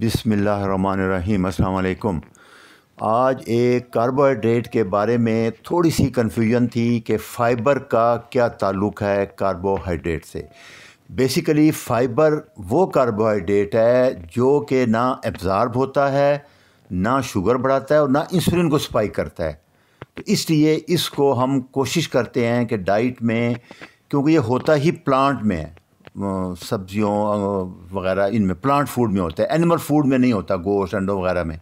बिसमीम् अल्लाम आज एक कार्बोहाइड्रेट के बारे में थोड़ी सी कन्फ्यूजन थी कि फ़ाइबर का क्या ताल्लुक है कार्बोहाइड्रेट से बेसिकली फ़ाइबर वो कार्बोहाइड्रेट है जो कि ना एब्ज़ार्ब होता है ना शुगर बढ़ाता है और ना इंसुलिन को स्पाइक करता है तो इसलिए इसको हम कोशिश करते हैं कि डाइट में क्योंकि ये होता ही प्लांट में है सब्जियों वगैरह इनमें प्लांट फूड में होता है एनिमल फूड में नहीं होता गोश्त अंडों वगैरह में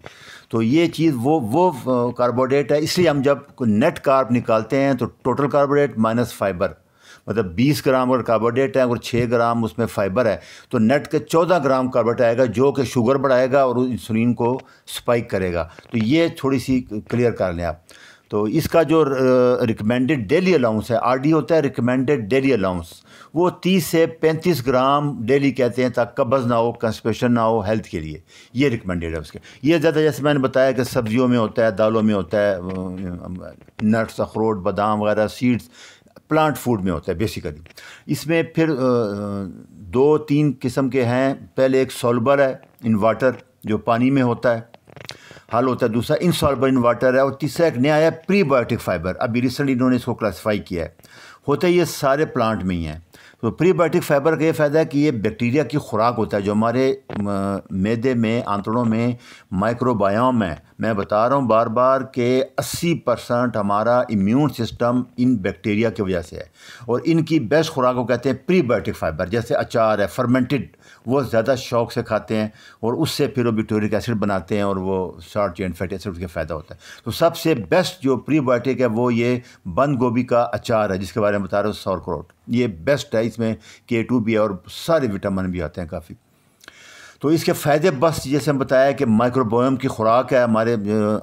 तो ये चीज़ वो वो कार्बोडेट है इसलिए हम जब नेट कार्ब निकालते हैं तो टोटल कार्बोडेट माइनस फाइबर मतलब 20 ग्राम अगर कार्बोडेट है और 6 ग्राम उसमें फाइबर है तो नेट के 14 ग्राम कार्बोडेट आएगा जो कि शुगर बढ़ाएगा और इंसुलिन को स्पाइक करेगा तो ये थोड़ी सी क्लियर कर लें आप तो इसका जो रिकमेंडेड डेली अलाउंस है आरडी होता है रिकमेंडेड डेली अलाउंस वो 30 से 35 ग्राम डेली कहते हैं ताकि कब्ज़ ना हो कंस्पेशन ना हो हेल्थ के लिए ये रिकमेंडेड है उसके ये ज़्यादा जैसे मैंने बताया कि सब्जियों में होता है दालों में होता है नट्स अखरोट बादाम वगैरह सीड्स प्लांट फूड में होता है बेसिकली इसमें फिर दो तीन किस्म के हैं पहले एक सोलबर है इन वाटर जो पानी में होता है हल होता है दूसरा इन वाटर है और तीसरा एक नया आया प्रीबायोटिक फाइबर अभी रिसेंटली इन्होंने इसको क्लासीफाई किया है होता है ये सारे प्लांट में ही हैं तो प्रीबायोटिक फ़ाइबर का ये फ़ायदा है कि ये बैक्टीरिया की खुराक होता है जो हमारे मैदे में आंतड़ों में माइक्रोबायोम है मैं बता रहा हूँ बार बार के 80 परसेंट हमारा इम्यून सिस्टम इन बैक्टीरिया की वजह से है और इनकी बेस्ट खुराक को कहते हैं प्रीबायोटिक फ़ाइबर जैसे अचार है फर्मेंटेड वो ज़्यादा शौक से खाते हैं और उससे फिर वो एसिड बनाते हैं और वो शॉर्ट चेन फैटी एसिड उसका फ़ायदा होता है तो सबसे बेस्ट जो प्रीबायोटिक है वो ये बंद गोभी का अचार है जिसके बारे में बता रहे हो सौ करोड़ ये बेस्ट है इसमें के टू भी है और सारे विटामिन भी आते हैं काफ़ी तो इसके फ़ायदे बस जैसे हम बताया कि माइक्रोबोम की खुराक है हमारे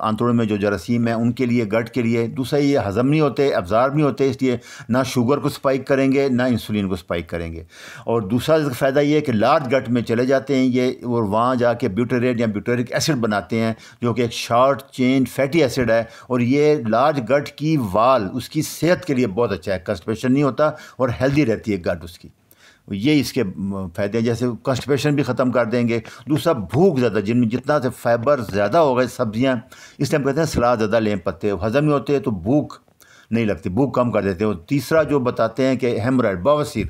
आंतोड़ों में जो जरासीम है उनके लिए गट के लिए दूसरा ये हज़म नहीं होते अब्जार नहीं होते इसलिए ना शुगर को स्पाइक करेंगे ना इंसुलिन को स्पाइक करेंगे और दूसरा इसका फ़ायदा ये है कि लार्ज गट में चले जाते हैं ये और वहाँ जाके ब्यूटेरेट या ब्यूटेरिक एसिड बनाते हैं जो कि एक शार्ट चेन फैटी एसिड है और ये लार्ज गट की वाल उसकी सेहत के लिए बहुत अच्छा है कंस्टिपेशन नहीं होता और हेल्दी रहती है गट उसकी ये इसके फ़ायदे हैं जैसे कंस्टिपेशन भी ख़त्म कर देंगे दूसरा भूख ज़्यादा जिनमें जितना से फाइबर ज़्यादा होगा सब्जियाँ इसलिए हम कहते हैं सलाद ज़्यादा लें पत्ते हज़म ही होते हैं तो भूख नहीं लगती भूख कम कर देते हैं और तीसरा जो बताते हैं कि हेमराइड बवासीर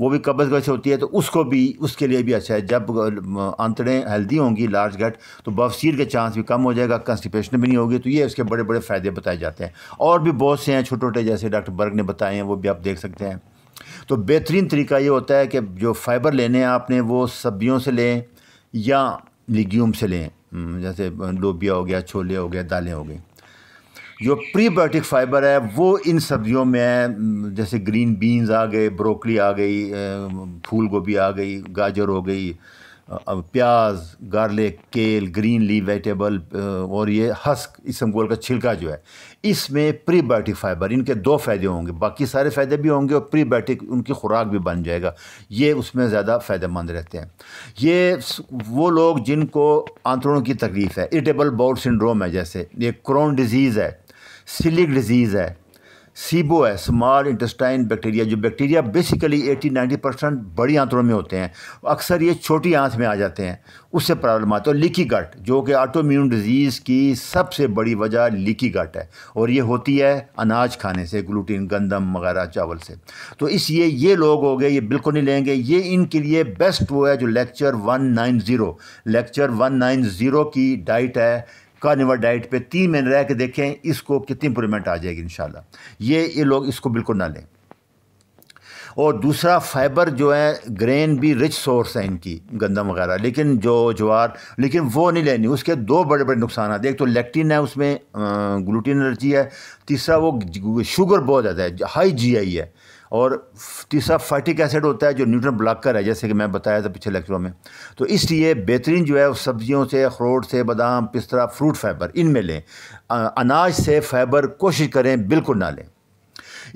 वो भी कब्ज़ वैसे होती है तो उसको भी उसके लिए भी अच्छा है जब आंतड़ें हेल्दी होंगी लार्ज गट तो बवसीर के चांस भी कम हो जाएगा कंस्टिपेशन भी नहीं होगी तो ये उसके बड़े बड़े फ़ायदे बताए जाते हैं और भी बहुत से हैं छोटे छोटे जैसे डॉक्टर बर्ग ने बताए हैं वो भी आप देख सकते हैं तो बेहतरीन तरीका ये होता है कि जो फ़ाइबर लेने हैं आपने वो सब्जियों से लें या लिग्यूम से लें हम्म, जैसे लोबिया हो गया छोले हो गया दालें हो गई जो प्रीबायोटिक फ़ाइबर है वो इन सब्जियों में है हम्म, जैसे ग्रीन बीन्स आ गए ब्रोकली आ गई फूल गोभी आ गई गाजर हो गई अब प्याज गार्लिक केल ग्रीन ली वेजिटेबल और ये हस्क इसमगोल का छिलका जो है इसमें प्रीबायोटिक फाइबर इनके दो फ़ायदे होंगे बाकी सारे फ़ायदे भी होंगे और प्रीबायोटिक उनकी खुराक भी बन जाएगा ये उसमें ज़्यादा फ़ायदेमंद रहते हैं ये वो लोग जिनको आंतड़ों की तकलीफ़ है इरिटेबल बाउल सिंड्रोम है जैसे ये क्रोन डिज़ीज़ है सिलिक डिज़ीज़ है सीबो है स्मॉल इंटेस्टाइन बैक्टीरिया जो बैक्टीरिया बेसिकली 80-90 परसेंट बड़ी आंतों में होते हैं अक्सर ये छोटी आंत में आ जाते हैं उससे प्रॉब्लम आते हो लीकी गट जो कि ऑटोम्यून डिजीज़ की सबसे बड़ी वजह लीकी गट है और ये होती है अनाज खाने से ग्लूटीन गंदम वगैरह चावल से तो इसलिए ये लोग हो गए ये बिल्कुल नहीं लेंगे ये इनके लिए बेस्ट वो है जो लेक्चर वन लेक्चर वन की डाइट है कार्निवर डाइट पे तीन महीने रह के देखें इसको कितनी इंप्रूवमेंट आ जाएगी इन ये ये लोग इसको बिल्कुल ना लें और दूसरा फाइबर जो है ग्रेन भी रिच सोर्स है इनकी गंदम वगैरह लेकिन जो ज्वार लेकिन वो नहीं लेनी उसके दो बड़े बड़े नुकसान आते हैं एक तो लेक्टिन है उसमें ग्लूटिन एनर्जी है तीसरा वो शुगर बहुत ज़्यादा है हाई जी आई है और तीसरा फैटिक एसिड होता है जो न्यूट्रन ब्लॉकर है जैसे कि मैं बताया था पिछले लेक्चरों में तो इसलिए बेहतरीन जो है सब्जियों से अखरोट से बादाम पिस्तरा फ्रूट फाइबर इनमें लें अनाज से फाइबर कोशिश करें बिल्कुल ना लें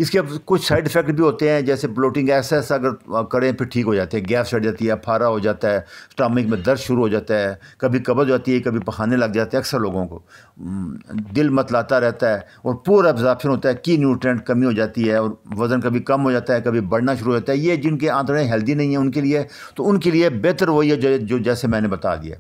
इसके अब कुछ साइड इफ़ेक्ट भी होते हैं जैसे ब्लोटिंग ऐसा ऐसा अगर करें फिर ठीक हो जाते हैं गैस चढ़ जाती है फारा हो जाता है स्टामिक में दर्द शुरू हो जाता है कभी कब्ज जाती है कभी पखाने लग जाते हैं अक्सर लोगों को दिल मतलाता रहता है और पूरा एब्जॉर्प्शन होता है की न्यूट्रेंट कमी हो जाती है और वज़न कभी कम हो जाता है कभी बढ़ना शुरू हो जाता है ये जिनके आंतड़े हेल्दी नहीं हैं उनके लिए तो उनके लिए बेहतर वही है जो जैसे मैंने बता दिया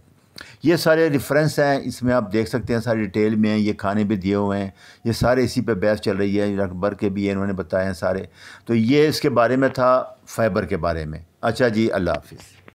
ये सारे रेफरेंस हैं इसमें आप देख सकते हैं सारी डिटेल में हैं ये खाने भी दिए हुए हैं ये सारे इसी पे बहस चल रही है अकबर के भी इन्होंने बताए हैं सारे तो ये इसके बारे में था फाइबर के बारे में अच्छा जी अल्लाह हाफिज़